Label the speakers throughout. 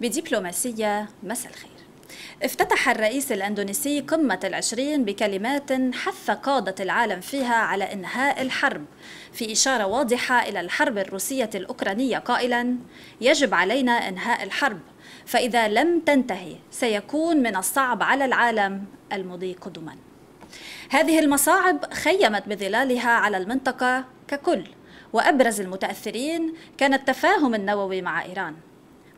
Speaker 1: بدبلوماسية مساء الخير افتتح الرئيس الاندونيسي قمة العشرين بكلمات حث قادة العالم فيها على انهاء الحرب في إشارة واضحة إلى الحرب الروسية الأوكرانية قائلا يجب علينا انهاء الحرب فإذا لم تنتهي سيكون من الصعب على العالم المضي قدما هذه المصاعب خيمت بظلالها على المنطقة ككل وأبرز المتأثرين كان التفاهم النووي مع إيران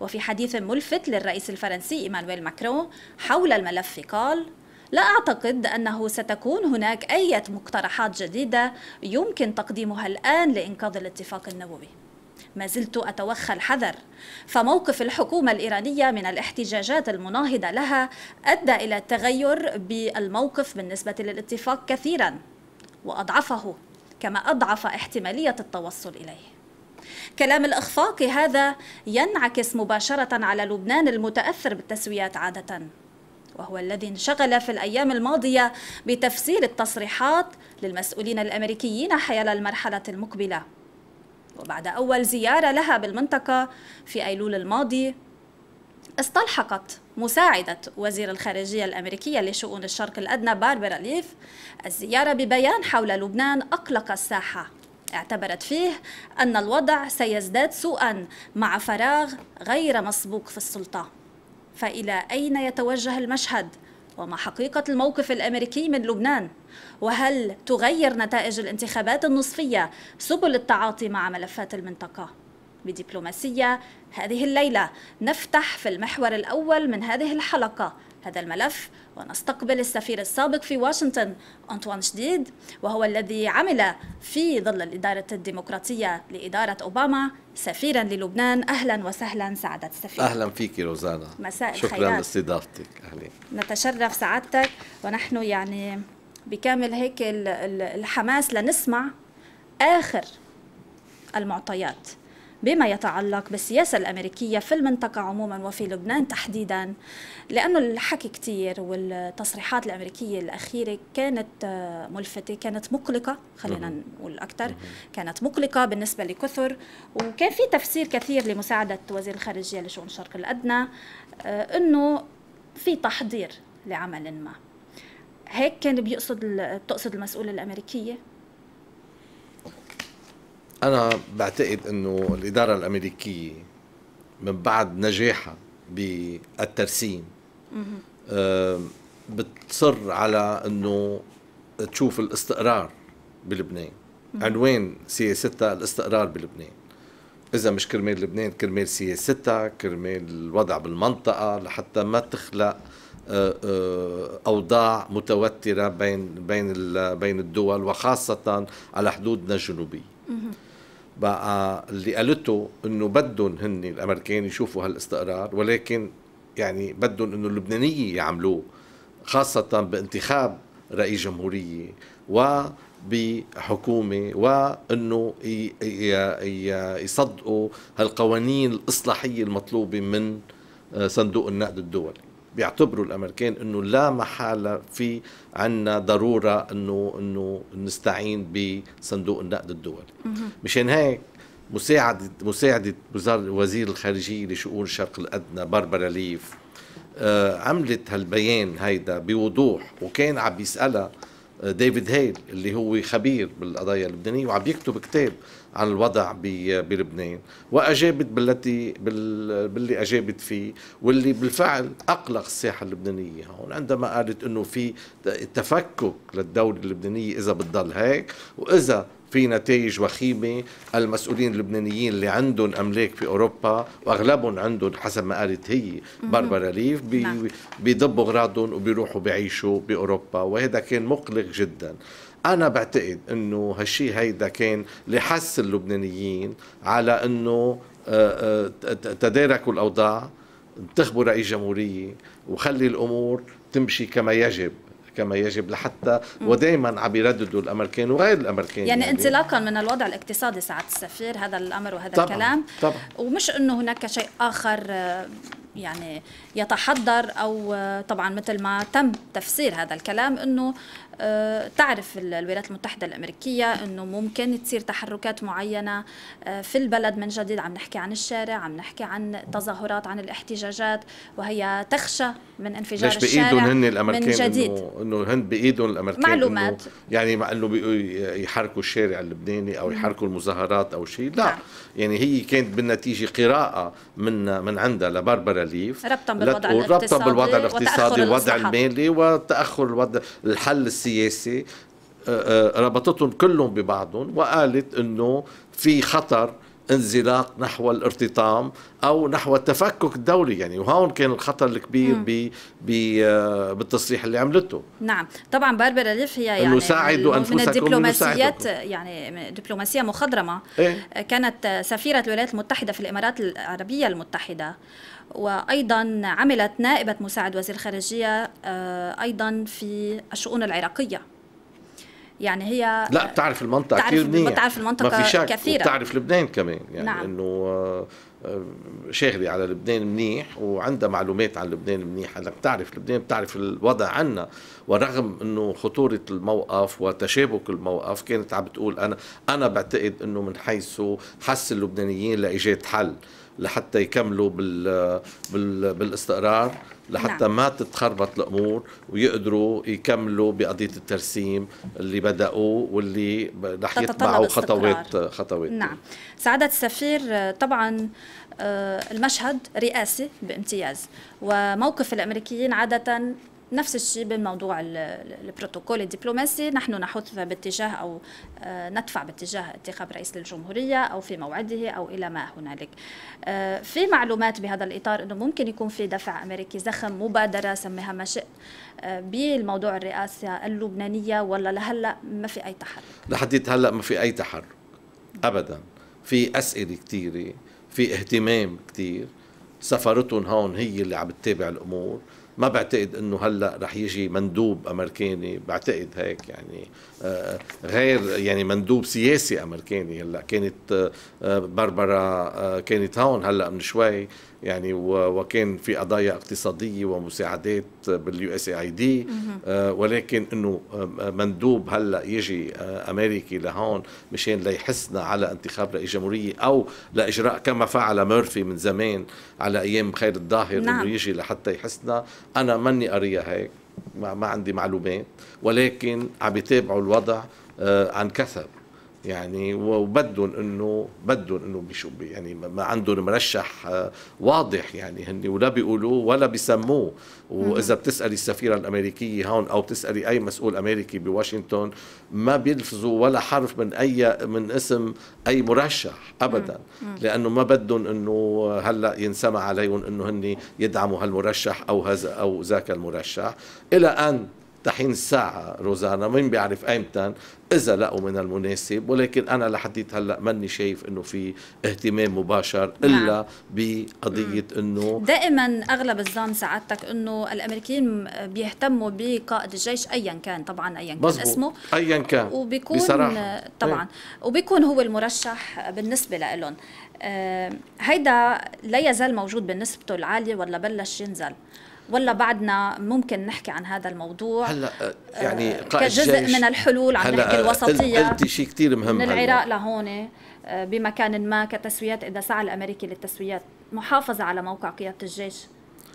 Speaker 1: وفي حديث ملفت للرئيس الفرنسي إيمانويل ماكرون حول الملف قال لا أعتقد أنه ستكون هناك أي مقترحات جديدة يمكن تقديمها الآن لإنقاذ الاتفاق النووي ما زلت أتوخى الحذر فموقف الحكومة الإيرانية من الاحتجاجات المناهضة لها أدى إلى التغير بالموقف بالنسبة للاتفاق كثيرا وأضعفه كما أضعف احتمالية التوصل إليه كلام الإخفاقي هذا ينعكس مباشرة على لبنان المتأثر بالتسويات عادة وهو الذي انشغل في الأيام الماضية بتفسير التصريحات للمسؤولين الأمريكيين حيال المرحلة المقبلة وبعد أول زيارة لها بالمنطقة في أيلول الماضي استلحقت مساعدة وزير الخارجية الأمريكية لشؤون الشرق الأدنى باربرا ليف الزيارة ببيان حول لبنان أقلق الساحة اعتبرت فيه أن الوضع سيزداد سوءا مع فراغ غير مسبوق في السلطة فإلى أين يتوجه المشهد؟ وما حقيقة الموقف الأمريكي من لبنان؟ وهل تغير نتائج الانتخابات النصفية سبل التعاطي مع ملفات المنطقة؟ بدبلوماسية هذه الليلة نفتح في المحور الأول من هذه الحلقة هذا الملف ونستقبل السفير السابق في واشنطن أنطوان شديد وهو الذي عمل في ظل الإدارة الديمقراطية لإدارة أوباما سفيرا للبنان أهلا وسهلا سعادة السفير أهلا
Speaker 2: فيك روزانا مساء شكرا شكرا لاستضافتك
Speaker 1: نتشرف سعادتك ونحن يعني بكامل هيك الحماس لنسمع آخر المعطيات بما يتعلق بالسياسة الأمريكية في المنطقة عموما وفي لبنان تحديدا لأنه الحكي كتير والتصريحات الأمريكية الأخيرة كانت آه، ملفتة كانت مقلقة خلينا نقول أكثر كانت مقلقة بالنسبة لكثر وكان في تفسير كثير لمساعدة وزير الخارجية لشؤون الشرق الأدنى آه، أنه في تحضير لعمل ما هيك كان بيقصد بتقصد المسؤولة الأمريكية
Speaker 2: انا بعتقد انه الاداره الامريكيه من بعد نجاحها بالترسيم بتصر على انه تشوف الاستقرار بلبنان عنوان سياستها الاستقرار بلبنان اذا مش كرمال لبنان كرمال سياستها كرمال الوضع بالمنطقه لحتى ما تخلق آه، آه، اوضاع متوتره بين بين بين الدول وخاصه على حدودنا الجنوبيه بقى اللي قالته انه بدهم هن الامريكان يشوفوا هالاستقرار ولكن يعني بدهم انه اللبنانيه يعملوه خاصه بانتخاب رئيس جمهوريه وبحكومه وانه يصدقوا هالقوانين الاصلاحيه المطلوبه من صندوق النقد الدولي بيعتبروا الامريكان انه لا محاله في عنا ضروره انه انه نستعين بصندوق النقد الدولي مشان هيك مساعدة مساعدة وزير الخارجية لشؤون الشرق الأدنى باربرا ليف آه، عملت هالبيان هيدا بوضوح وكان عم بيسألها آه، ديفيد هيل اللي هو خبير بالقضايا اللبنانية وعم يكتب كتاب عن الوضع بلبنان واجابت بالتي باللي اجابت فيه واللي بالفعل اقلق الساحه اللبنانيه هون عندما قالت انه في تفكك للدوله اللبنانيه اذا بتضل هيك واذا في نتائج وخيمة المسؤولين اللبنانيين اللي عندهم أملاك في أوروبا وأغلبهم عندهم حسب ما قالت هي باربرا ليف نعم. بيضبوا أغراضهم وبيروحوا بيعيشوا بأوروبا وهذا كان مقلق جداً انا بعتقد انه هالشيء هيدا كان لحس اللبنانيين على انه آه، آه، تداركوا الاوضاع انتخبوا رئيس جمهوريه وخلي الامور تمشي كما يجب كما يجب لحتى ودائما عم يرددوا الامريكان وغير الامريكان يعني, يعني انطلاقا
Speaker 1: من الوضع الاقتصادي سعاده السفير هذا الامر وهذا طبعًا الكلام طبعًا ومش انه هناك شيء اخر آه، يعني يتحضر او طبعا مثل ما تم تفسير هذا الكلام انه آه، تعرف الولايات المتحدة الأمريكية أنه ممكن تصير تحركات معينة آه، في البلد من جديد عم نحكي عن الشارع عم نحكي عن تظاهرات عن الاحتجاجات وهي تخشى من انفجار ليش الشارع بإيدهم هن الأمريكان من جديد
Speaker 2: أنه هن بإيدهم الأمريكان معلومات يعني ما أنه يحركوا الشارع اللبناني أو يحركوا المظاهرات أو شيء لا نعم. يعني هي كانت بالنتيجة قراءة من من عندها لباربرا ليف ربطا بالوضع الاقتصادي ربطا بالوضع الاقتصادي والوضع المالي وتأخر الوضع الحل السياسي السياسي آه، آه، ربطتهم كلهم ببعضهم وقالت انه في خطر انزلاق نحو الارتطام او نحو التفكك الدولي يعني وهون كان الخطر الكبير ب آه، بالتصريح اللي عملته
Speaker 1: نعم طبعا باربرا ليف هي يعني ساعدوا انفسكم من الدبلوماسيات يعني دبلوماسيه مخضرمه إيه؟ كانت سفيره الولايات المتحده في الامارات العربيه المتحده وأيضا عملت نائبة مساعد وزير الخارجية آه، أيضا في الشؤون العراقية يعني هي لا
Speaker 2: بتعرف المنطقة كثير منيح بتعرف المنطقة ما في شك كثيرة بتعرف لبنان كمان يعني نعم. انه آه، شاغلة على لبنان منيح وعندها معلومات عن لبنان منيح لك بتعرف لبنان بتعرف الوضع عنا ورغم انه خطورة الموقف وتشابك الموقف كانت عم بتقول انا انا بعتقد انه من حيث حس اللبنانيين لايجاد حل لحتى يكملوا بال بالاستقرار لحتى نعم. ما تتخربط الامور ويقدروا يكملوا بقضيه الترسيم اللي بداوه واللي رح يتبعوا خطوات خطوات نعم
Speaker 1: سعاده السفير طبعا آه، المشهد رئاسي بامتياز وموقف الامريكيين عاده نفس الشيء بموضوع البروتوكول الدبلوماسي نحن نحث باتجاه او آه، ندفع باتجاه انتخاب رئيس للجمهوريه او في موعده او الى ما هنالك. آه، في معلومات بهذا الاطار انه ممكن يكون في دفع امريكي زخم مبادره سميها ما شئت آه، بالموضوع الرئاسه اللبنانيه ولا لهلا ما في اي تحرك؟
Speaker 2: لحديت هلا ما في اي تحرك ابدا في اسئله كثيره في اهتمام كثير سفرتهم هون هي اللي عم تتابع الامور ما بعتقد انه هلا رح يجي مندوب امريكاني بعتقد هيك يعني آه، غير يعني مندوب سياسي امريكاني هلا كانت آه، آه، باربرا كانت هون هلا من شوي يعني وكان في قضايا اقتصاديه ومساعدات باليو اس اي دي آه، ولكن انه آه، مندوب هلا يجي آه، امريكي لهون مشان ليحسنا على انتخاب رئيس جمهوريه او لاجراء كما فعل ميرفي من زمان على ايام خير الظاهر نعم. انه يجي لحتى يحسنا انا ماني قاريها هيك ما, ما عندي معلومات ولكن عم يتابعوا الوضع عن كثب يعني وبدهم انه بدهم انه بيشو يعني ما عندهم مرشح آه، واضح يعني هن ولا بيقولوه ولا بيسموه واذا بتسالي السفيره الامريكيه هون او بتسالي اي مسؤول امريكي بواشنطن ما بيلفظوا ولا حرف من اي من اسم اي مرشح ابدا لانه ما بدهم انه هلا ينسمع عليهم انه هن يدعموا هالمرشح او هذا او ذاك المرشح الى ان تحين الساعة روزانا مين بيعرف ايمتى إذا لقوا من المناسب ولكن أنا لحديت هلا ماني شايف إنه في اهتمام مباشر نعم. إلا بقضية إنه
Speaker 1: دائما أغلب الظن سعادتك إنه الأمريكيين بيهتموا بقائد الجيش أيا كان طبعا أيا كان مزبوط. اسمه
Speaker 2: أيا كان وبيكون بصراحة. طبعا
Speaker 1: إيه. وبيكون هو المرشح بالنسبة لهم آه، هيدا لا يزال موجود بنسبته العالية ولا بلش ينزل ولا بعدنا ممكن نحكي عن هذا الموضوع هلا
Speaker 2: آه، آه، يعني كجزء من
Speaker 1: الحلول عم نحكي آه، الوسطيه قلتي شيء
Speaker 2: كثير مهم من العراق
Speaker 1: لهون بمكان ما كتسويات اذا سعى الامريكي للتسويات محافظه على موقع قياده الجيش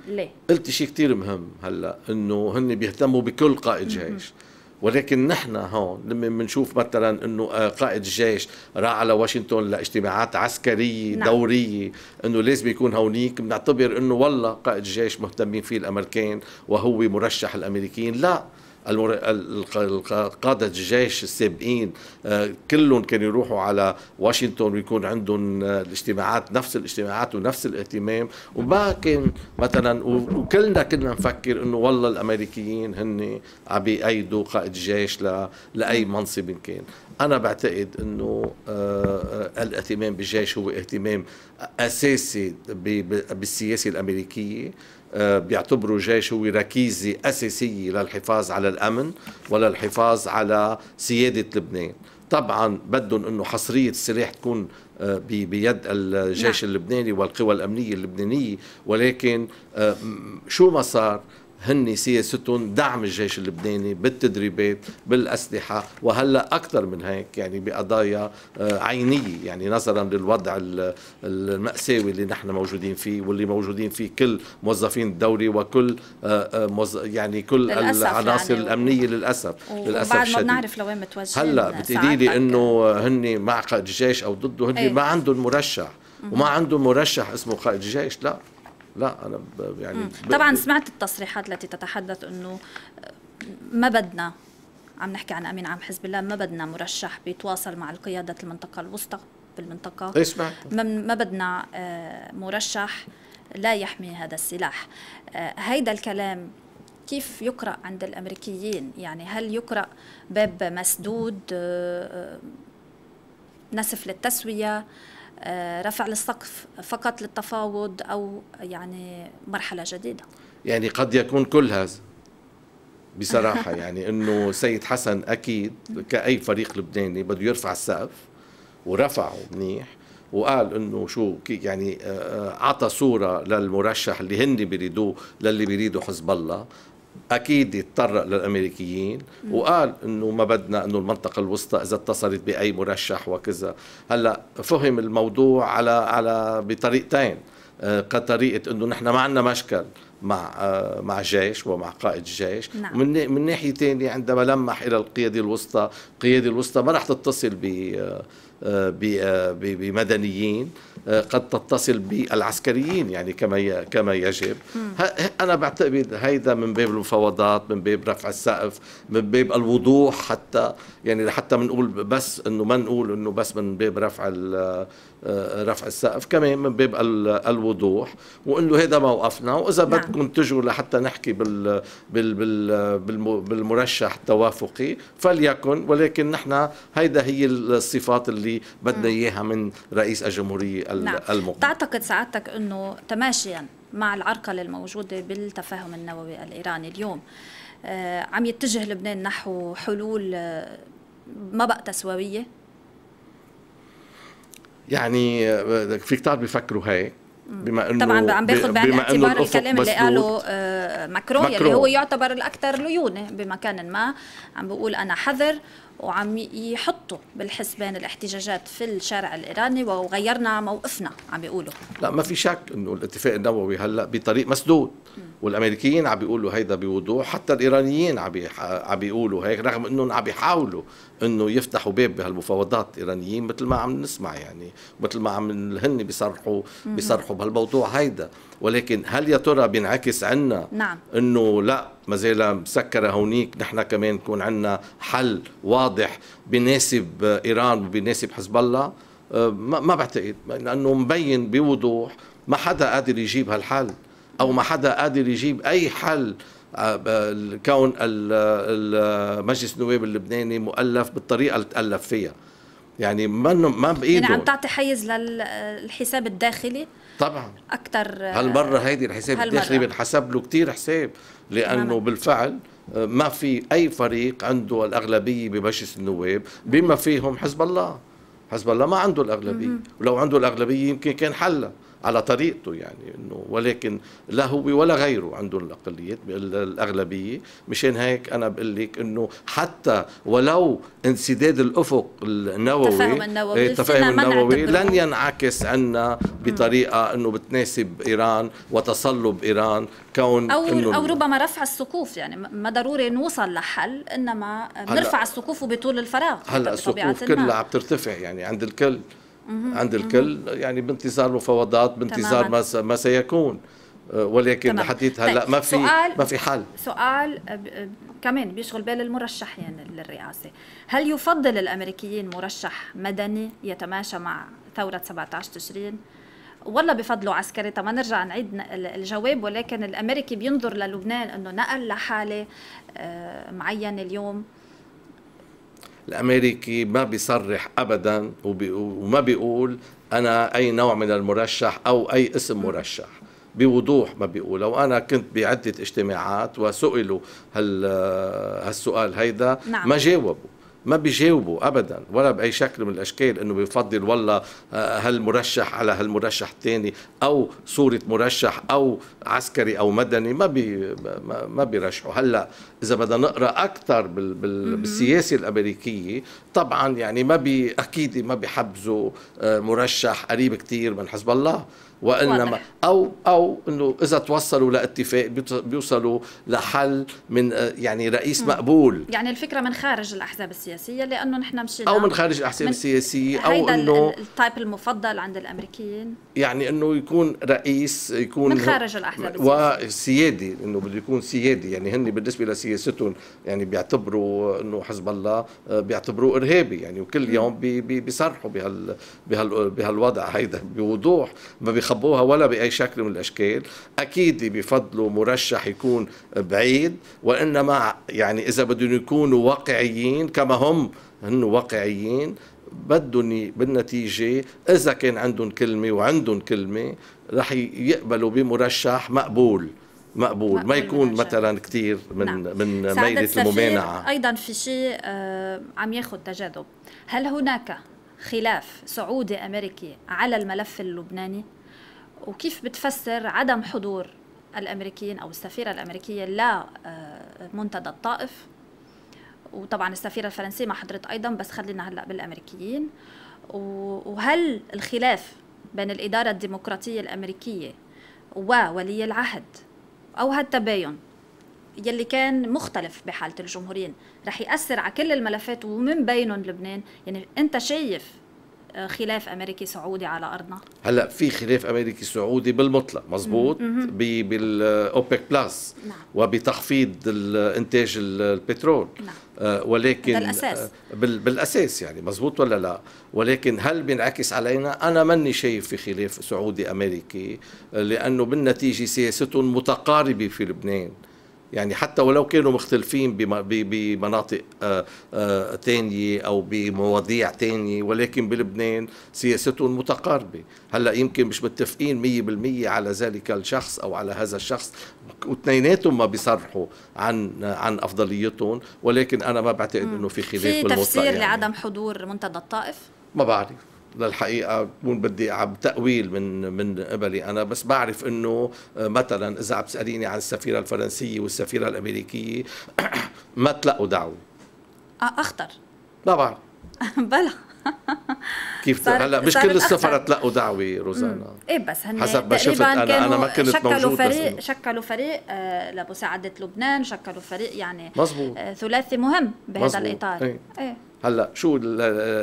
Speaker 1: ليه؟
Speaker 2: قلتي شيء كثير مهم هلا انه هن بيهتموا بكل قائد جيش ولكن نحن هون لما بنشوف مثلا انه آه، قائد الجيش راح على واشنطن لاجتماعات عسكريه نعم. دوريه انه لازم يكون هونيك بنعتبر انه والله قائد الجيش مهتمين فيه الامريكان وهو مرشح الامريكيين لا قادة الجيش السابقين آه، كلهم كانوا يروحوا على واشنطن ويكون عندهم آه، الاجتماعات نفس الاجتماعات ونفس الاهتمام وما كان مثلا وكلنا كنا نفكر انه والله الامريكيين هن عم بيأيدوا قائد الجيش لاي منصب إن كان انا بعتقد انه آه، الاهتمام بالجيش هو اهتمام اساسي بالسياسه الامريكيه آه، بيعتبروا الجيش هو ركيزة أساسية للحفاظ على الأمن وللحفاظ على سيادة لبنان طبعا بدهم انه حصريه السلاح تكون آه، بيد الجيش نعم. اللبناني والقوى الامنيه اللبنانيه ولكن آه، شو ما صار هن سياستهم دعم الجيش اللبناني بالتدريبات بالأسلحة وهلأ أكثر من هيك يعني بقضايا آه، عينية يعني نظرا للوضع المأساوي اللي نحن موجودين فيه واللي موجودين فيه كل موظفين الدوري وكل آه، آه، يعني كل العناصر يعني الأمنية للأسف و... للأسف بعد ما بنعرف
Speaker 1: لوين متوجهين هلا بتقولي لي
Speaker 2: انه هن مع قائد الجيش او ضده هن ايه؟ ما عندهم مرشح وما عندهم مرشح اسمه قائد الجيش لا لا انا يعني طبعا
Speaker 1: سمعت التصريحات التي تتحدث انه آه، ما بدنا عم نحكي عن امين عام حزب الله ما بدنا مرشح بيتواصل مع القياده المنطقه الوسطى بالمنطقه ايش ما بدنا آه، مرشح لا يحمي هذا السلاح آه، هيدا الكلام كيف يقرأ عند الأمريكيين يعني هل يقرأ باب مسدود نسف للتسوية آه، رفع للسقف فقط للتفاوض او يعني مرحله جديده
Speaker 2: يعني قد يكون كل هذا بصراحه يعني انه سيد حسن اكيد كاي فريق لبناني بده يرفع السقف ورفعه منيح وقال انه شو يعني آه، آه، اعطى صوره للمرشح اللي هن بيريدوه للي بيريدوا حزب الله اكيد يتطرق للامريكيين وقال انه ما بدنا انه المنطقه الوسطى اذا اتصلت باي مرشح وكذا هلا فهم الموضوع على على بطريقتين آه، كطريقه انه نحن ما عندنا مشكل مع آه، مع جيش ومع قائد الجيش نعم. من من ناحيه ثانيه عندما لمح الى القياده الوسطى القياده الوسطى ما راح تتصل ب آه، آه، آه، بمدنيين آه، قد تتصل بالعسكريين يعني كما كما يجب انا بعتقد هيدا من باب المفاوضات من باب رفع السقف من باب الوضوح حتى يعني حتى بنقول بس انه ما نقول انه بس من باب رفع رفع السقف كمان من باب الوضوح وانه هذا موقفنا واذا نعم. بدكم تجوا لحتى نحكي بال بال بال بالمرشح التوافقي فليكن ولكن نحن هيدا هي الصفات اللي الجمهوري بدنا اياها من رئيس الجمهوريه نعم. المقبل
Speaker 1: تعتقد سعادتك انه تماشيا مع العرقله الموجوده بالتفاهم النووي الايراني اليوم آه، عم يتجه لبنان نحو حلول آه، ما بقى تسويه
Speaker 2: يعني آه، في كتار بيفكروا هي بما انه طبعا عم باخذ بعين الاعتبار الكلام اللي قاله
Speaker 1: ماكرون, اللي هو يعتبر الاكثر ليونه بمكان ما عم بقول انا حذر وعم يحطوا بالحسبان الاحتجاجات في الشارع الايراني وغيرنا موقفنا عم بيقولوا
Speaker 2: لا ما في شك انه الاتفاق النووي هلا بطريق مسدود والامريكيين عم بيقولوا هيدا بوضوح حتى الايرانيين عم عم بيقولوا هيك رغم انهم عم بيحاولوا انه يفتحوا باب بهالمفاوضات الايرانيين مثل ما عم نسمع يعني مثل ما عم هن بيصرحوا بيصرحوا بهالموضوع هيدا ولكن هل يا ترى بينعكس عنا نعم. انه لا ما زال مسكره هونيك نحن كمان يكون عندنا حل واضح بناسب ايران وبناسب حزب الله أه، ما بعتقد لانه مبين بوضوح ما حدا قادر يجيب هالحل او ما حدا قادر يجيب اي حل أه، أه، كون مجلس النواب اللبناني مؤلف بالطريقه اللي تالف فيها يعني ما ما بايده يعني عم تعطي
Speaker 1: حيز للحساب الداخلي طبعا اكثر هالمره
Speaker 2: هيدي الحساب هالمرة. الداخلي بنحسب له كثير حساب لانه تمام. بالفعل آه، ما في اي فريق عنده الاغلبيه بمجلس النواب بما فيهم حزب الله حزب الله ما عنده الاغلبيه ولو عنده الاغلبيه يمكن كان حلها على طريقته يعني انه ولكن لا هو ولا غيره عندهم الاقليات الاغلبيه مشان هيك انا بقول لك انه حتى ولو انسداد الافق النووي التفاهم النووي إيه، التفاهم النووي لن ينعكس عنا بطريقه انه بتناسب ايران وتصلب ايران كون او إنه او
Speaker 1: ربما رفع السقوف يعني ما ضروري نوصل لحل انما نرفع السقوف وبطول الفراغ هلا السقوف كلها عم
Speaker 2: ترتفع يعني عند الكل
Speaker 1: عند الكل
Speaker 2: يعني بانتظار مفاوضات بانتظار ما, ما سيكون آه، ولكن حديث هلا طيب، ما في سؤال ما في حل
Speaker 1: سؤال آه، آه، كمان بيشغل بال المرشحين للرئاسه هل يفضل الامريكيين مرشح مدني يتماشى مع ثوره 17 تشرين ولا بفضلوا عسكري طب نرجع نعيد الجواب ولكن الامريكي بينظر للبنان انه نقل لحاله معينه اليوم
Speaker 2: الامريكي ما بيصرح ابدا وما بيقول انا اي نوع من المرشح او اي اسم مرشح بوضوح ما بيقولها وانا كنت بعده اجتماعات وسئلوا هالسؤال هيدا نعم. ما جاوبوا ما بيجاوبوا ابدا ولا باي شكل من الاشكال انه بيفضل والله آه، هالمرشح على هالمرشح الثاني او صوره مرشح او عسكري او مدني ما بي ما بيرشحوا هلا اذا بدنا نقرا اكثر بالسياسه الامريكيه طبعا يعني ما بي اكيد ما بيحبزوا آه، مرشح قريب كثير من حزب الله وانما او او انه اذا توصلوا لاتفاق بيوصلوا لحل من آه، يعني رئيس م. مقبول
Speaker 1: يعني الفكره من خارج الاحزاب السياسيه لانه نحن مشينا او من خارج الاحزاب من السياسيه
Speaker 2: او انه
Speaker 1: التايب المفضل عند الامريكيين
Speaker 2: يعني انه يكون رئيس يكون من خارج الاحزاب السياسيه وسيادي انه بده يكون سيادي يعني هن بالنسبه لسياستهم يعني بيعتبروا انه حزب الله آه، بيعتبروه ارهابي يعني وكل يوم بيصرحوا بهال بهال بهالوضع هيدا بوضوح ما بيخ خبوها ولا بأي شكل من الأشكال أكيد بفضلوا مرشح يكون بعيد وإنما يعني إذا بدهم يكونوا واقعيين كما هم هن واقعيين بدهم بالنتيجة إذا كان عندهم كلمة وعندهم كلمة رح يقبلوا بمرشح مقبول مقبول ما يكون مثلا كثير من نعم. من ميلة الممانعة
Speaker 1: أيضا في شيء آه، عم ياخذ تجاذب هل هناك خلاف سعودي أمريكي على الملف اللبناني؟ وكيف بتفسر عدم حضور الامريكيين او السفيره الامريكيه لا آه، منتدى الطائف وطبعا السفيره الفرنسيه ما حضرت ايضا بس خلينا هلا بالامريكيين وهل الخلاف بين الاداره الديمقراطيه الامريكيه وولي العهد او هالتباين يلي كان مختلف بحاله الجمهورين رح ياثر على كل الملفات ومن بينهم لبنان يعني انت شايف آه، خلاف امريكي سعودي على ارضنا
Speaker 2: هلا في خلاف امريكي سعودي بالمطلق مزبوط بالاوبك بلس نعم. وبتخفيض الانتاج البترول نعم. آه، ولكن بالاساس آه، بالاساس يعني مزبوط ولا لا ولكن هل بينعكس علينا انا ماني شايف في خلاف سعودي امريكي لانه بالنتيجه سياستهم متقاربه في لبنان يعني حتى ولو كانوا مختلفين بمناطق آه، آه، تانية أو بمواضيع تانية ولكن بلبنان سياستهم متقاربة هلأ يمكن مش متفقين مية بالمية على ذلك الشخص أو على هذا الشخص واثنيناتهم ما بيصرحوا عن عن أفضليتهم ولكن أنا ما بعتقد أنه في خلاف في تفسير يعني.
Speaker 1: لعدم حضور منتدى الطائف؟
Speaker 2: ما بعرف للحقيقه بكون بدي عم تاويل من من قبلي انا بس بعرف انه آه، مثلا اذا عم تساليني عن السفيره الفرنسيه والسفيره الامريكيه ما تلقوا دعوه آه، اخطر ما بعرف بلا كيف هلا مش كل السفره تلقوا دعوه روزانا
Speaker 1: ايه بس هن حسب ما شفت انا انا ما كنت شكلوا موجود فريق بس شكلوا فريق آه لمساعده لبنان شكلوا فريق يعني مزبوط. آه ثلاثي مهم بهذا الاطار ايه, ايه.
Speaker 2: هلا شو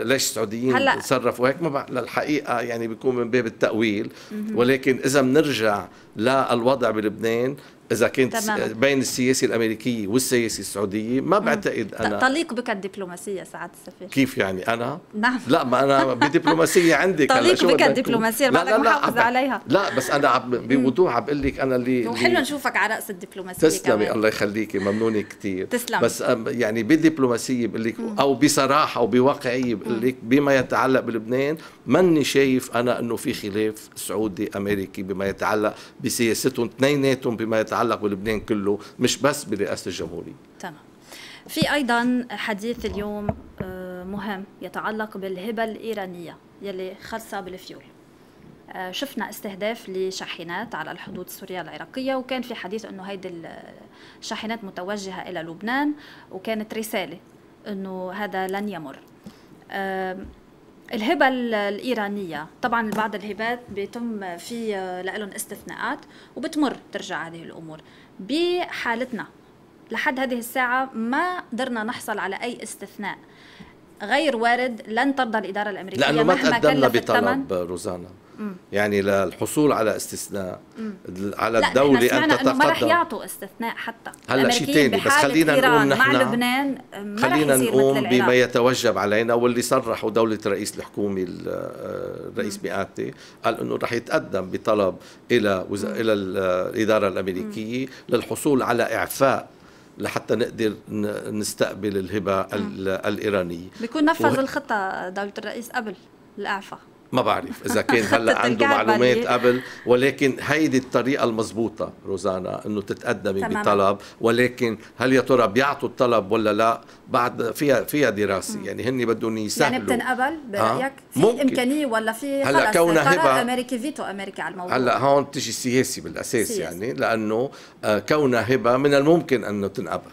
Speaker 2: ليش السعوديين هلا تصرفوا هيك ما للحقيقه يعني بيكون من باب التاويل ولكن اذا بنرجع للوضع بلبنان اذا كنت تمام. بين السياسه الامريكيه والسياسه السعوديه ما بعتقد انا تليق
Speaker 1: بك الدبلوماسيه سعاده السفير
Speaker 2: كيف يعني انا نعم لا ما انا بدبلوماسيه عندي تليق بك الدبلوماسيه ما لا لا محافظ لا عليها لا بس انا عم بوضوح عم بقول لك انا اللي وحلو
Speaker 1: نشوفك على راس الدبلوماسيه تسلمي كمان.
Speaker 2: الله يخليكي ممنونه كثير تسلم بس يعني بالدبلوماسيه بقول لك او بصراحه بصراحة وبواقعية بقول لك بما يتعلق بلبنان ماني شايف أنا أنه في خلاف سعودي أمريكي بما يتعلق بسياستهم اثنيناتهم بما يتعلق بلبنان كله مش بس برئاسة الجمهورية
Speaker 1: تمام في أيضا حديث اليوم آه، مهم يتعلق بالهبة الإيرانية يلي خاصة بالفيول آه، شفنا استهداف لشاحنات على الحدود السورية العراقية وكان في حديث أنه هيدي الشاحنات آه، متوجهة إلى لبنان وكانت رسالة انه هذا لن يمر الهبه الايرانيه طبعا بعض الهبات بيتم في آه، لهم استثناءات وبتمر ترجع هذه الامور بحالتنا لحد هذه الساعه ما قدرنا نحصل على اي استثناء غير وارد لن ترضى الاداره الامريكيه لانه ما تقدمنا بطلب
Speaker 2: روزانا يعني للحصول على استثناء مم. على الدولة أن تتقدم ما رح يعطوا
Speaker 1: استثناء حتى هلا شيء ثاني بس خلينا نقول نحن مع لبنان ما خلينا نقوم بما
Speaker 2: يتوجب علينا واللي صرحوا دولة رئيس الحكومة الرئيس مئاتي آه، قال أنه رح يتقدم بطلب إلى وز... إلى آه، الإدارة الأمريكية مم. للحصول على إعفاء لحتى نقدر نستقبل الهبة مم. الإيرانية
Speaker 1: بيكون نفذ و... الخطة دولة الرئيس قبل الإعفاء
Speaker 2: ما بعرف اذا كان هلا عنده معلومات قبل ولكن هيدي الطريقه المضبوطه روزانا انه تتقدمي بطلب ولكن هل يا ترى بيعطوا الطلب ولا لا بعد فيها فيها دراسه يعني هن بدهم يعني يسهلوا يعني بتنقبل
Speaker 1: برايك في امكانيه ولا في هلا كونها هبه امريكي فيتو امريكي على الموضوع هلا هون
Speaker 2: بتيجي سياسي بالاساس سياسي. يعني لانه آه، كونها هبه من الممكن انه تنقبل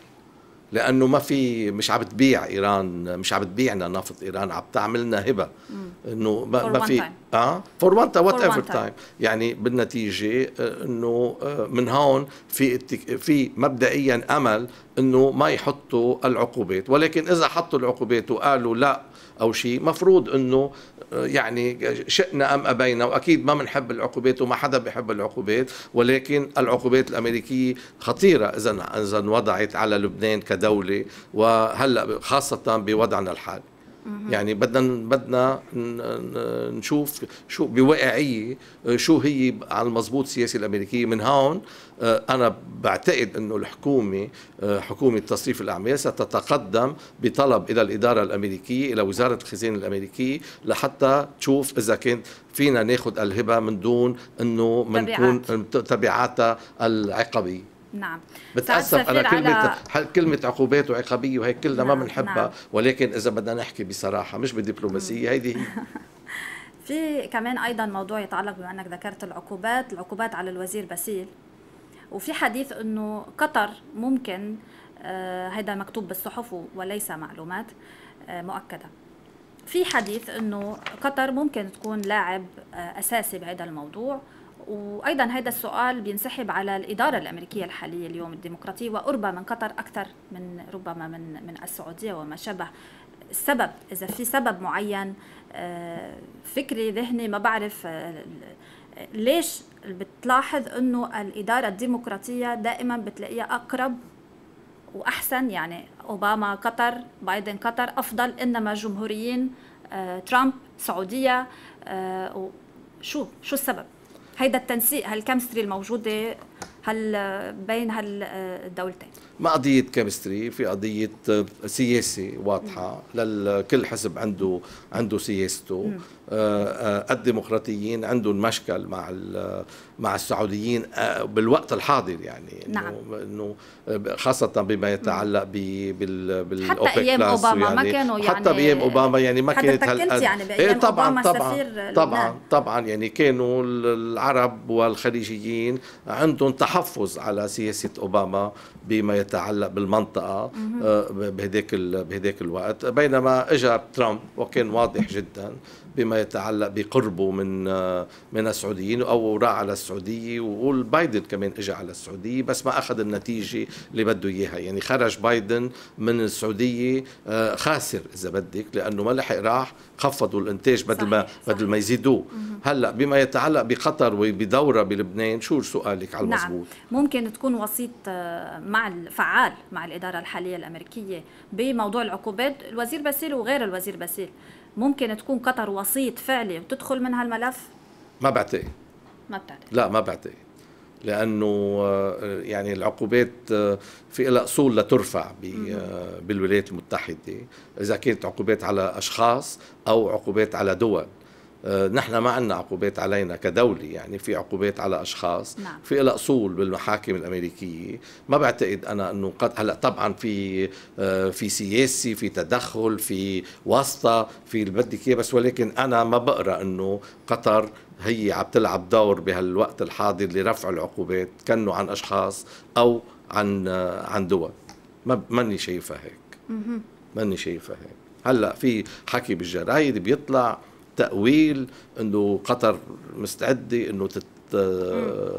Speaker 2: لانه ما في مش عم تبيع ايران مش عم تبيعنا نفط ايران عم تعملنا هبه انه ما, ما في اه فور وان وات ايفر تايم يعني بالنتيجه آه، انه آه، من هون في في مبدئيا امل انه ما يحطوا العقوبات ولكن اذا حطوا العقوبات وقالوا لا او شيء مفروض انه آه، يعني شئنا ام ابينا واكيد ما بنحب العقوبات وما حدا بحب العقوبات ولكن العقوبات الامريكيه خطيره اذا اذا وضعت على لبنان كدوله وهلا خاصه بوضعنا الحالي يعني بدنا بدنا نشوف شو بواقعيه آه، شو هي على المضبوط السياسه الامريكيه من هون آه، أنا بعتقد أنه الحكومة آه، حكومة تصريف الأعمال ستتقدم بطلب إلى الإدارة الأمريكية إلى وزارة الخزانة الأمريكية لحتى تشوف إذا كان فينا ناخذ الهبة من دون أنه منكون تبعاتها العقبية
Speaker 1: نعم بتاسف انا كلمه
Speaker 2: على... كلمه عقوبات وعقابيه وهي كلنا نعم. ما بنحبها نعم. ولكن اذا بدنا نحكي بصراحه مش بالدبلوماسيه هيدي هي
Speaker 1: في كمان ايضا موضوع يتعلق بما انك ذكرت العقوبات العقوبات على الوزير باسيل وفي حديث انه قطر ممكن هذا آه، مكتوب بالصحف وليس معلومات آه، مؤكده في حديث انه قطر ممكن تكون لاعب آه، اساسي بهذا الموضوع وايضا هذا السؤال بينسحب على الاداره الامريكيه الحاليه اليوم الديمقراطيه وقربة من قطر اكثر من ربما من من السعوديه وما شابه السبب اذا في سبب معين فكري ذهني ما بعرف ليش بتلاحظ انه الاداره الديمقراطيه دائما بتلاقيها اقرب واحسن يعني اوباما قطر بايدن قطر افضل انما جمهوريين آه، ترامب سعوديه آه، شو شو السبب هيدا التنسيق هالكمستري الموجوده هل بين هالدولتين
Speaker 2: ما قضية كيمستري في قضية سياسة واضحة لكل حزب عنده عنده سياسته الديمقراطيين عندهم مشكل مع مع السعوديين آه، بالوقت الحاضر يعني نعم انه خاصه بما يتعلق بال حتى ايام اوباما يعني ما كانوا يعني حتى بايام اوباما يعني ما كانت هل... يعني بايام إيه طبعا أوباما طبعا طبعا طبعا يعني كانوا العرب والخليجيين عندهم تحفظ على سياسه اوباما بما يتعلق بالمنطقه آه، بهداك ال... بهداك الوقت بينما اجى ترامب وكان واضح جدا بما يتعلق بقربه من آه، من السعوديين او راح على السعوديه وبايدن كمان اجى على السعوديه بس ما اخذ النتيجه اللي بده اياها يعني خرج بايدن من السعوديه آه، خاسر اذا بدك لانه ما لحق راح خفضوا الانتاج بدل ما بدل ما يزيدوه هلا بما يتعلق بقطر وبدوره بلبنان شو سؤالك على نعم. المضبوط
Speaker 1: نعم. ممكن تكون وسيط آه، مع الفعال مع الاداره الحاليه الامريكيه بموضوع العقوبات الوزير باسيل وغير الوزير باسيل ممكن تكون قطر وسيط فعلي وتدخل من هالملف؟ ما بعتقد ما بتعتقد
Speaker 2: لا ما بعتقد لانه آه، يعني العقوبات آه، في لها اصول لترفع آه، بالولايات المتحده اذا كانت عقوبات على اشخاص او عقوبات على دول آه، نحن ما عندنا عقوبات علينا كدولة يعني في عقوبات على أشخاص نعم. في إلى أصول بالمحاكم الأمريكية ما بعتقد أنا أنه قد هلا طبعا في آه، في سياسي في تدخل في واسطة في اللي بدك إياه بس ولكن أنا ما بقرأ أنه قطر هي عم تلعب دور بهالوقت الحاضر لرفع العقوبات كانه عن أشخاص أو عن آه، عن دول ما ماني شايفها هيك ماني شايفها هيك هلا في حكي بالجرايد بيطلع تاويل انه قطر مستعده انه تت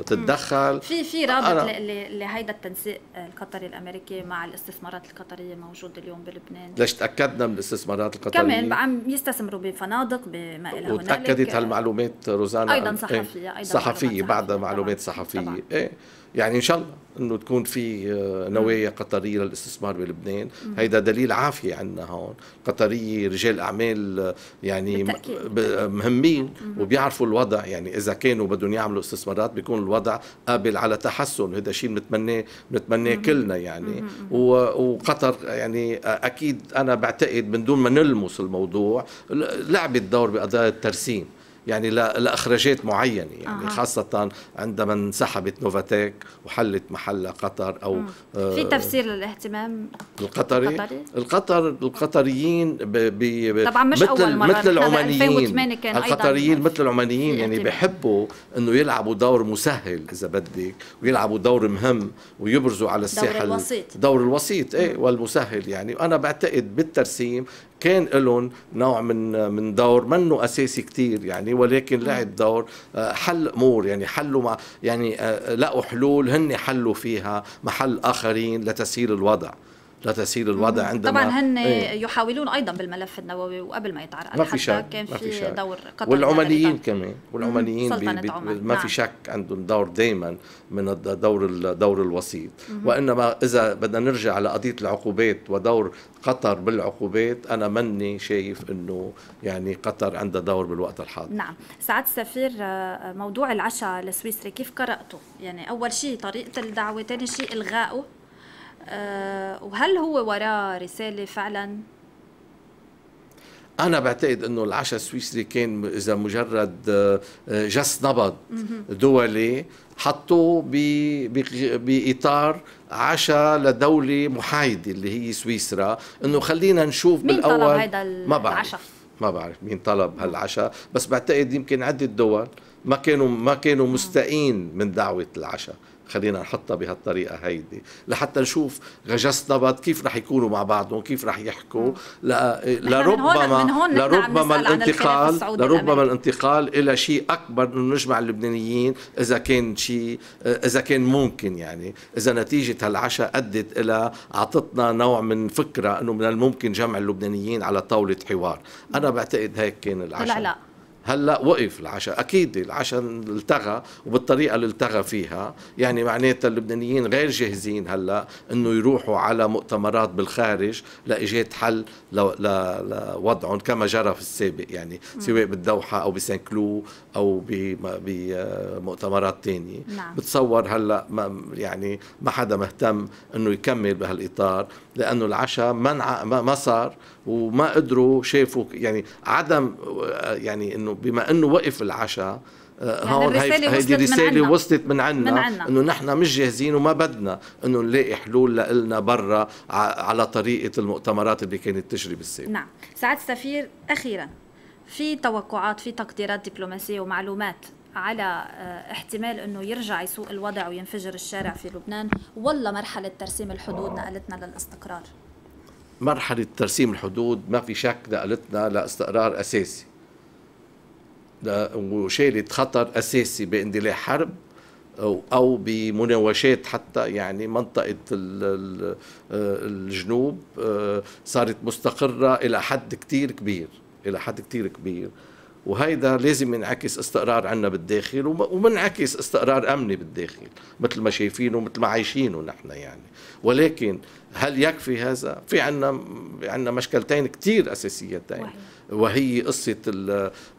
Speaker 2: تتدخل في في رابط
Speaker 1: لهيدا التنسيق القطري الامريكي مع الاستثمارات القطريه موجود اليوم بلبنان
Speaker 2: ليش تاكدنا من الاستثمارات القطريه كمان عم
Speaker 1: يستثمروا بفنادق بما الى هنالك وتاكدت
Speaker 2: هالمعلومات روزانا ايضا صحفيه إيه، ايضا صحفيه بعدها معلومات صحفيه, صحفية. ايه يعني ان شاء الله انه تكون في آه، نوايا قطريه للاستثمار بلبنان هيدا دليل عافيه عندنا هون قطريه رجال اعمال آه، يعني آه، مهمين وبيعرفوا الوضع يعني اذا كانوا بدهم يعملوا استثمارات بيكون الوضع قابل على تحسن هذا شيء بنتمناه بنتمناه كلنا يعني وقطر يعني اكيد انا بعتقد من دون ما نلمس الموضوع لعبت دور بقضايا الترسيم يعني لاخراجات معينه يعني آه. خاصه عندما انسحبت نوفاتيك وحلت محل قطر او آه في تفسير
Speaker 1: للاهتمام
Speaker 2: القطري القطري القطر القطريين طبعا مش مثل اول مره مثل العمانيين كان القطريين مثل العمانيين يعني بحبوا انه يلعبوا دور مسهل اذا بدك ويلعبوا دور مهم ويبرزوا على الساحه دور الوسيط دور الوسيط ايه والمسهل يعني وانا بعتقد بالترسيم كان لهم نوع من من دور منه اساسي كتير يعني ولكن لعب دور آه، حل امور يعني حلوا مع يعني آه، لقوا حلول هن حلوا فيها محل اخرين لتسهيل الوضع لتسهيل الوضع عندما طبعا هن ايه؟
Speaker 1: يحاولون ايضا بالملف النووي وقبل ما يتعرق ما في شك كان في, في دور قطر والعمانيين
Speaker 2: كمان والعمانيين بي بي عمان. ما نعم. في شك عندهم دور دائما من الدور الدور الوسيط وانما اذا بدنا نرجع على قضيه العقوبات ودور قطر بالعقوبات انا مني شايف انه يعني قطر عندها دور بالوقت الحاضر
Speaker 1: نعم سعد السفير آه، موضوع العشاء السويسري كيف قراته يعني اول شيء طريقه الدعوه ثاني شيء الغائه آه، وهل هو وراه رساله فعلا
Speaker 2: انا بعتقد انه العشاء السويسري كان اذا مجرد آه، آه، جس نبض دولي حطوه باطار عشاء لدوله محايده اللي هي سويسرا انه خلينا نشوف مين بالاول طلب هيدا ما بعرف العشاء؟ ما بعرف مين طلب هالعشاء بس بعتقد يمكن عده دول ما كانوا ما كانوا مستائين من دعوه العشاء خلينا نحطها بهالطريقه هيدي لحتى نشوف غجس ضبط كيف رح يكونوا مع بعضهم كيف رح يحكوا لربما من هون لربما الانتقال لربما الانتقال الى شيء اكبر انه نجمع اللبنانيين اذا كان شيء اذا كان ممكن يعني اذا نتيجه هالعشاء ادت الى اعطتنا نوع من فكره انه من الممكن جمع اللبنانيين على طاوله حوار انا بعتقد هيك كان العشاء لا لا هلا وقف العشاء اكيد العشاء التغى وبالطريقه اللي التغى فيها يعني معناتها اللبنانيين غير جاهزين هلا انه يروحوا على مؤتمرات بالخارج لايجاد حل لوضعهم كما جرى في السابق يعني سواء بالدوحه او بسان كلو او بمؤتمرات ثانيه نعم. بتصور هلا ما يعني ما حدا مهتم انه يكمل بهالاطار لانه العشاء ما ما صار وما قدروا شافوا يعني عدم يعني انه بما انه وقف العشاء آه، يعني هون هيدي رسالة وصلت من عنا انه نحن مش جاهزين وما بدنا انه نلاقي حلول لنا برا على طريقة المؤتمرات اللي كانت تجري بالسابق
Speaker 1: نعم سعادة السفير أخيرا في توقعات في تقديرات دبلوماسية ومعلومات على آه، احتمال انه يرجع يسوء الوضع وينفجر الشارع في لبنان ولا مرحله ترسيم الحدود نقلتنا للاستقرار
Speaker 2: مرحله ترسيم الحدود ما في شك نقلتنا لاستقرار اساسي وشالت خطر اساسي باندلاع حرب او بمناوشات حتى يعني منطقه آه، الجنوب آه، صارت مستقره الى حد كتير كبير الى حد كتير كبير وهيدا لازم ينعكس استقرار عنا بالداخل ومنعكس استقرار امني بالداخل مثل ما شايفينه مثل ما عايشينه نحن يعني ولكن هل يكفي هذا في عنا عنا مشكلتين كثير اساسيتين وهي قصة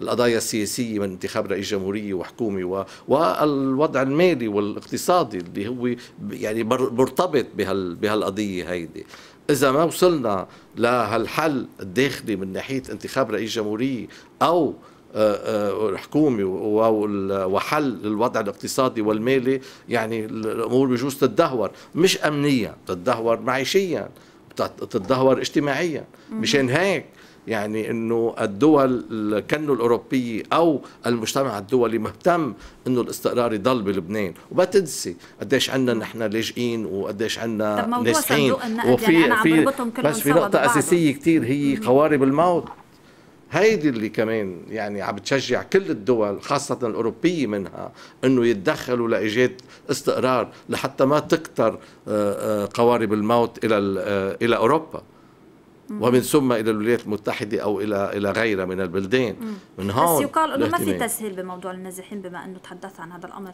Speaker 2: القضايا السياسية من انتخاب رئيس جمهورية وحكومة و... والوضع المالي والاقتصادي اللي هو يعني مرتبط بهال... بهالقضية هيدي إذا ما وصلنا لهالحل الداخلي من ناحية انتخاب رئيس جمهورية أو آه، آه، حكومي وحل للوضع الاقتصادي والمالي يعني الامور بجوز تتدهور مش امنيا تدهور معيشيا تدهور اجتماعيا مشان هيك يعني انه الدول كانه الاوروبيه او المجتمع الدولي مهتم انه الاستقرار يضل بلبنان وما تنسي قديش عندنا نحن لاجئين وقديش عندنا نازحين وفي يعني في بس في نقطه اساسيه كثير هي قوارب الموت هيدي اللي كمان يعني عم بتشجع كل الدول خاصة الأوروبية منها أنه يتدخلوا لإيجاد استقرار لحتى ما تكتر آه، آه، قوارب الموت إلى, آه، إلى أوروبا ومن ثم الى الولايات المتحده او الى الى غيرها من البلدان من هون بس يقال انه ما في
Speaker 1: تسهيل بموضوع النازحين بما انه تحدثت عن هذا الامر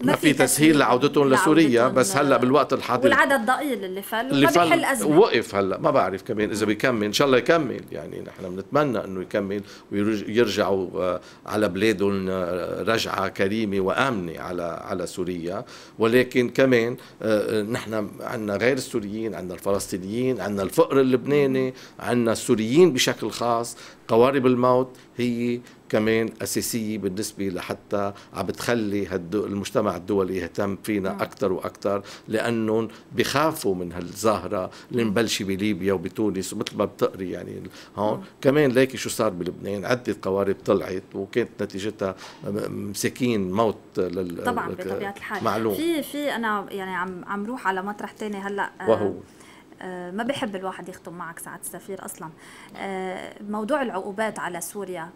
Speaker 2: ما في تسهيل لعودتهم لسوريا بس هلا آه. بالوقت الحاضر والعدد
Speaker 1: ضئيل اللي فل اللي فل بحل وقف
Speaker 2: هلا ما بعرف كمان اذا بيكمل ان شاء الله يكمل يعني نحن بنتمنى انه يكمل ويرجعوا آه، على بلادهم آه، رجعه كريمه وامنه على على سوريا ولكن كمان نحن عندنا غير السوريين عندنا الفلسطينيين عندنا الفقر اللبناني عندنا السوريين بشكل خاص قوارب الموت هي كمان أساسية بالنسبة لحتى عم بتخلي المجتمع الدولي يهتم فينا نعم. أكثر وأكثر لأنهم بخافوا من هالظاهرة اللي مبلشة بليبيا وبتونس ومثل ما بتقري يعني هون نعم. كمان ليكي شو صار بلبنان عدة قوارب طلعت وكانت نتيجتها مساكين موت لل طبعا بطبيعة الحال معلوم في
Speaker 1: في أنا يعني عم عم روح على مطرح تاني هلا آه، وهو آه، ما بحب الواحد يختم معك سعادة السفير أصلا آه، موضوع العقوبات على سوريا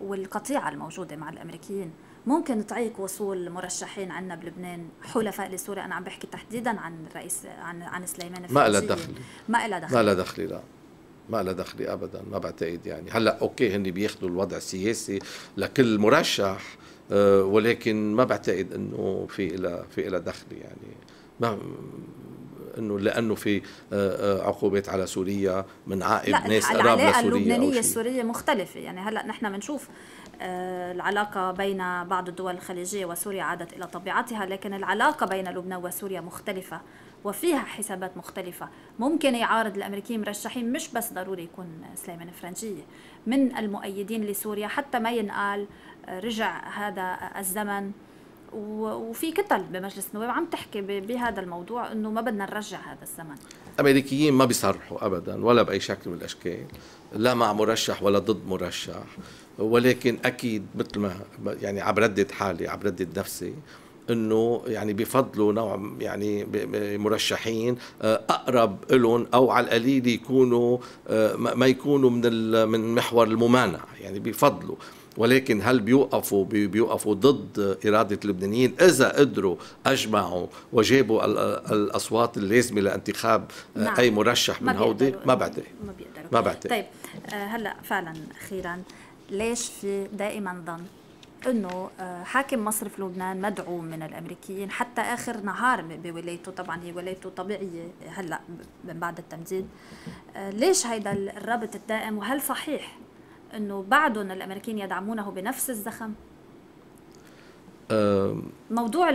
Speaker 1: والقطيعة الموجودة مع الأمريكيين ممكن تعيق وصول مرشحين عنا بلبنان حلفاء لسوريا أنا عم بحكي تحديدا عن الرئيس عن عن سليمان ما لها دخل ما لها دخل ما
Speaker 2: لها دخل لا ما لها دخل ابدا ما بعتقد يعني هلا اوكي هن بياخذوا الوضع السياسي لكل مرشح آه، ولكن ما بعتقد انه في إلى في إلى دخل يعني ما انه لانه في آه، آه، عقوبات على سوريا من لا ناس قراب لسوريا اللبنانيه السوريه
Speaker 1: مختلفه يعني هلا نحن بنشوف آه، العلاقه بين بعض الدول الخليجيه وسوريا عادت الى طبيعتها لكن العلاقه بين لبنان وسوريا مختلفه وفيها حسابات مختلفة ممكن يعارض الأمريكيين مرشحين مش بس ضروري يكون سليمان فرنجية من المؤيدين لسوريا حتى ما ينقال رجع هذا الزمن وفي كتل بمجلس النواب عم تحكي بهذا الموضوع انه ما بدنا نرجع هذا الزمن
Speaker 2: الامريكيين ما بيصرحوا ابدا ولا باي شكل من الاشكال لا مع مرشح ولا ضد مرشح ولكن اكيد مثل ما يعني عم ردد حالي عم ردد نفسي انه يعني بفضلوا نوع يعني مرشحين آه، اقرب لهم او على القليل يكونوا آه، ما يكونوا من من محور الممانعه يعني بفضلوا ولكن هل بيوقفوا بيوقفوا ضد إرادة اللبنانيين إذا قدروا أجمعوا وجابوا الأصوات اللازمة لانتخاب آه، نعم. أي مرشح من هودي ما بعتقد ما بيقدروا ما بعتقد طيب
Speaker 1: آه، هلا فعلا أخيرا ليش في دائما ظن انه آه، حاكم مصرف لبنان مدعوم من الامريكيين حتى اخر نهار بولايته طبعا هي ولايته طبيعيه هلا من بعد التمديد ليش هيدا الربط الدائم وهل صحيح انه بعدهم الامريكيين يدعمونه بنفس الزخم موضوع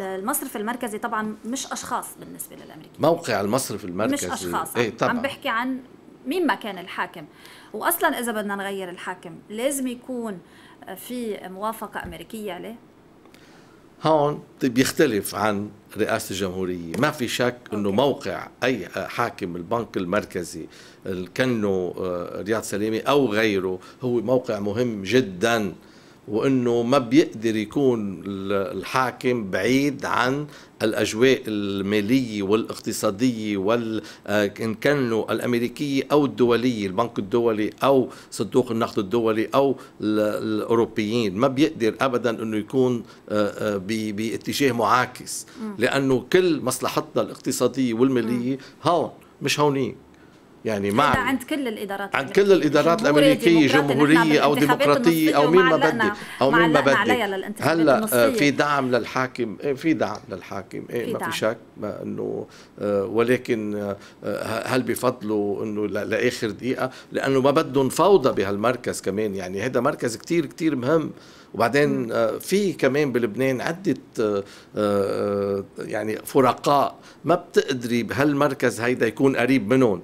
Speaker 1: المصرف المركزي طبعا مش اشخاص بالنسبه للامريكيين
Speaker 2: موقع المصرف المركزي مش اشخاص ايه طبعا عم بحكي
Speaker 1: عن مين ما كان الحاكم واصلا اذا بدنا نغير الحاكم لازم يكون في موافقه امريكيه عليه
Speaker 2: هون بيختلف طيب عن رئاسة الجمهورية ما في شك أنه موقع أي حاكم البنك المركزي كانه آه، رياض سليمي أو غيره هو موقع مهم جداً وانه ما بيقدر يكون الحاكم بعيد عن الاجواء الماليه والاقتصاديه وال آه، ان كانوا الامريكيه او الدوليه البنك الدولي او صندوق النقد الدولي او الاوروبيين ما بيقدر ابدا انه يكون آه، آه، باتجاه معاكس لانه كل مصلحتنا الاقتصاديه والماليه هون مش هونيك يعني مع
Speaker 1: عند كل الادارات عند كل الادارات الامريكيه جمهوريه او ديمقراطيه او مين ما بدي او مين ما بدي هلا آه، في
Speaker 2: دعم للحاكم إيه في دعم للحاكم إيه في ما دعم. في شك ما انه آه، ولكن آه، هل بفضلوا انه لاخر دقيقه لانه ما بدهم فوضى بهالمركز كمان يعني هذا مركز كتير كتير مهم وبعدين في كمان بلبنان عدة يعني فرقاء ما بتقدري بهالمركز هيدا يكون قريب منهم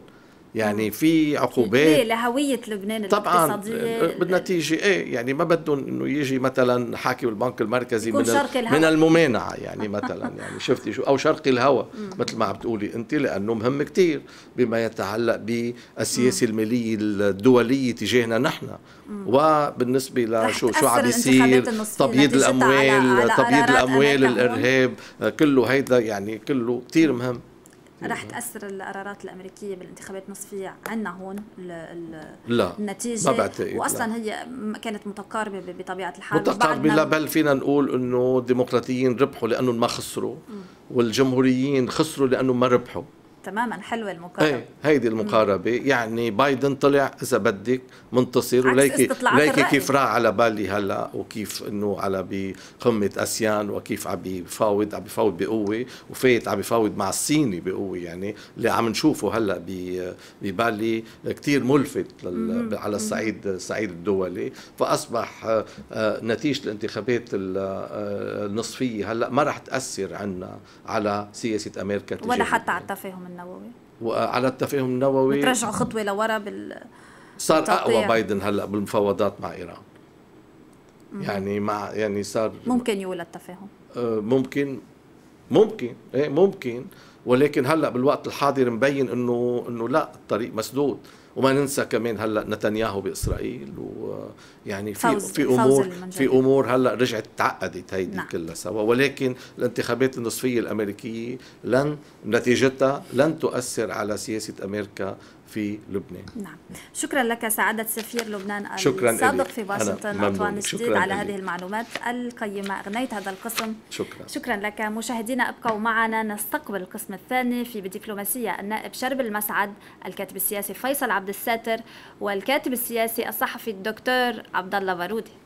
Speaker 2: يعني في عقوبات
Speaker 1: لهوية لبنان طبعا آه،
Speaker 2: بالنتيجة ايه يعني ما بدهم انه يجي مثلا حاكي بالبنك المركزي من الهوى. من الممانعة يعني مثلا يعني شفتي شو او شرق الهوى مثل ما عم تقولي انت لانه مهم كثير بما يتعلق بالسياسة المالية الدولية تجاهنا نحن وبالنسبة لشو شو عم بيصير تبييض الاموال تبييض الاموال الارهاب كله هيدا يعني كله كثير مهم
Speaker 1: راح تاثر القرارات الامريكيه بالانتخابات النصفيه عندنا هون الـ الـ
Speaker 2: لا النتيجه ما بعتقد واصلا لا.
Speaker 1: هي كانت متقاربه بطبيعه الحال متقاربه لا
Speaker 2: بل فينا نقول انه الديمقراطيين ربحوا لانه ما خسروا والجمهوريين خسروا لانه ما ربحوا
Speaker 1: تماما حلوة المقاربة ايه
Speaker 2: هيدي المقاربة يعني بايدن طلع إذا بدك منتصر وليكي ليكي كيف راح على بالي هلا وكيف إنه على بقمة آسيان وكيف عم بفاوض عم بفاوض بقوة وفايت عم بفاوض مع الصيني بقوة يعني اللي عم نشوفه هلا ببالي كثير ملفت على الصعيد الصعيد الدولي فأصبح آه، نتيجة الانتخابات آه، النصفية هلا ما راح تأثر عنا على سياسة أمريكا ولا حتى
Speaker 1: على التفاهم النووي
Speaker 2: وعلى التفاهم النووي بترجعوا
Speaker 1: خطوه لورا بال صار اقوى بايدن
Speaker 2: هلا بالمفاوضات مع ايران مم. يعني مع يعني صار
Speaker 1: ممكن يولد تفاهم
Speaker 2: آه، ممكن ممكن ايه ممكن ولكن هلا بالوقت الحاضر مبين انه انه لا الطريق مسدود وما ننسى كمان هلا نتنياهو باسرائيل ويعني في في امور في امور هلا رجعت تعقدت هيدي نعم. كلها سوا ولكن الانتخابات النصفيه الامريكيه لن نتيجتها لن تؤثر على سياسه امريكا في لبنان
Speaker 1: نعم شكرا لك سعادة سفير لبنان شكرا الصادق في واشنطن أطوان الشديد على هذه المعلومات القيمة أغنيت هذا القسم شكرا شكرا لك مشاهدينا ابقوا معنا نستقبل القسم الثاني في بديبلوماسية النائب شرب المسعد الكاتب السياسي فيصل عبد الساتر والكاتب السياسي الصحفي الدكتور عبد الله بارودي